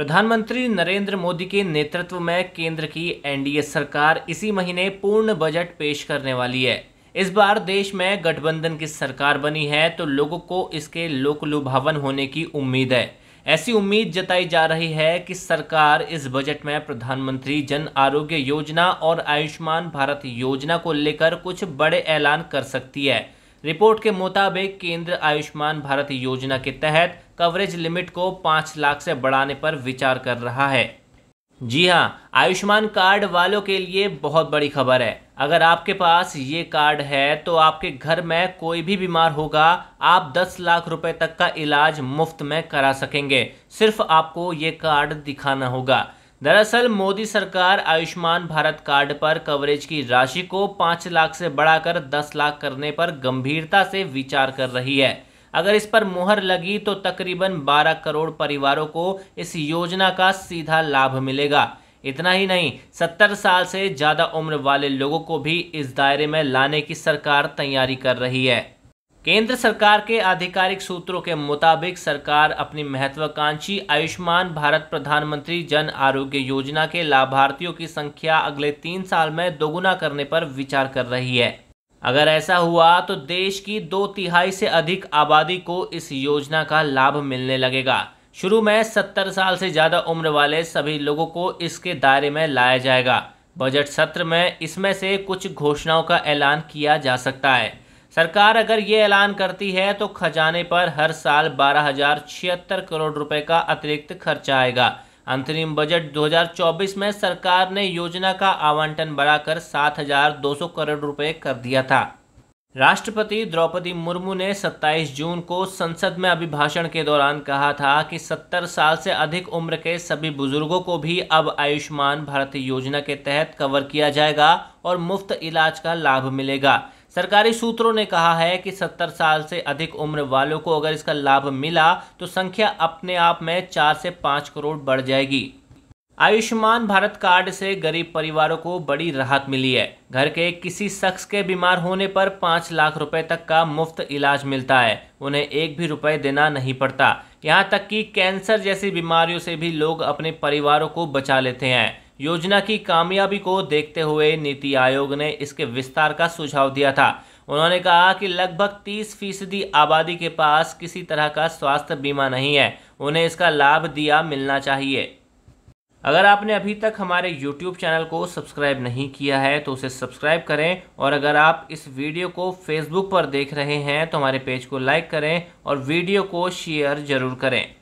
प्रधानमंत्री नरेंद्र मोदी के नेतृत्व में केंद्र की एनडीए सरकार इसी महीने पूर्ण बजट पेश करने वाली है इस बार देश में गठबंधन की सरकार बनी है तो लोगों को इसके लोकलुभावन होने की उम्मीद है ऐसी उम्मीद जताई जा रही है कि सरकार इस बजट में प्रधानमंत्री जन आरोग्य योजना और आयुष्मान भारत योजना को लेकर कुछ बड़े ऐलान कर सकती है रिपोर्ट के मुताबिक केंद्र आयुष्मान भारत योजना के तहत कवरेज लिमिट को पाँच लाख से बढ़ाने पर विचार कर रहा है जी हाँ आयुष्मान कार्ड वालों के लिए बहुत बड़ी खबर है अगर आपके पास ये कार्ड है तो आपके घर में कोई भी बीमार होगा आप 10 लाख रुपए तक का इलाज मुफ्त में करा सकेंगे सिर्फ आपको ये कार्ड दिखाना होगा दरअसल मोदी सरकार आयुष्मान भारत कार्ड पर कवरेज की राशि को पाँच लाख से बढ़ाकर दस लाख करने पर गंभीरता से विचार कर रही है अगर इस पर मुहर लगी तो तकरीबन 12 करोड़ परिवारों को इस योजना का सीधा लाभ मिलेगा इतना ही नहीं 70 साल से ज़्यादा उम्र वाले लोगों को भी इस दायरे में लाने की सरकार तैयारी कर रही है केंद्र सरकार के आधिकारिक सूत्रों के मुताबिक सरकार अपनी महत्वाकांक्षी आयुष्मान भारत प्रधानमंत्री जन आरोग्य योजना के लाभार्थियों की संख्या अगले तीन साल में दोगुना करने पर विचार कर रही है अगर ऐसा हुआ तो देश की दो तिहाई से अधिक आबादी को इस योजना का लाभ मिलने लगेगा शुरू में सत्तर साल से ज़्यादा उम्र वाले सभी लोगों को इसके दायरे में लाया जाएगा बजट सत्र में इसमें से कुछ घोषणाओं का ऐलान किया जा सकता है सरकार अगर ये ऐलान करती है तो खजाने पर हर साल बारह हजार छिहत्तर करोड़ रुपए का अतिरिक्त खर्चा आएगा अंतरिम बजट 2024 में सरकार ने योजना का आवंटन बढ़ाकर 7,200 करोड़ रुपए कर दिया था राष्ट्रपति द्रौपदी मुर्मू ने 27 जून को संसद में अभिभाषण के दौरान कहा था कि 70 साल से अधिक उम्र के सभी बुजुर्गों को भी अब आयुष्मान भारत योजना के तहत कवर किया जाएगा और मुफ्त इलाज का लाभ मिलेगा सरकारी सूत्रों ने कहा है कि 70 साल से अधिक उम्र वालों को अगर इसका लाभ मिला तो संख्या अपने आप में चार से पाँच करोड़ बढ़ जाएगी आयुष्मान भारत कार्ड से गरीब परिवारों को बड़ी राहत मिली है घर के किसी शख्स के बीमार होने पर पाँच लाख रुपए तक का मुफ्त इलाज मिलता है उन्हें एक भी रुपए देना नहीं पड़ता यहाँ तक कि कैंसर जैसी बीमारियों से भी लोग अपने परिवारों को बचा लेते हैं योजना की कामयाबी को देखते हुए नीति आयोग ने इसके विस्तार का सुझाव दिया था उन्होंने कहा कि लगभग 30 फीसदी आबादी के पास किसी तरह का स्वास्थ्य बीमा नहीं है उन्हें इसका लाभ दिया मिलना चाहिए अगर आपने अभी तक हमारे YouTube चैनल को सब्सक्राइब नहीं किया है तो उसे सब्सक्राइब करें और अगर आप इस वीडियो को Facebook पर देख रहे हैं तो हमारे पेज को लाइक करें और वीडियो को शेयर ज़रूर करें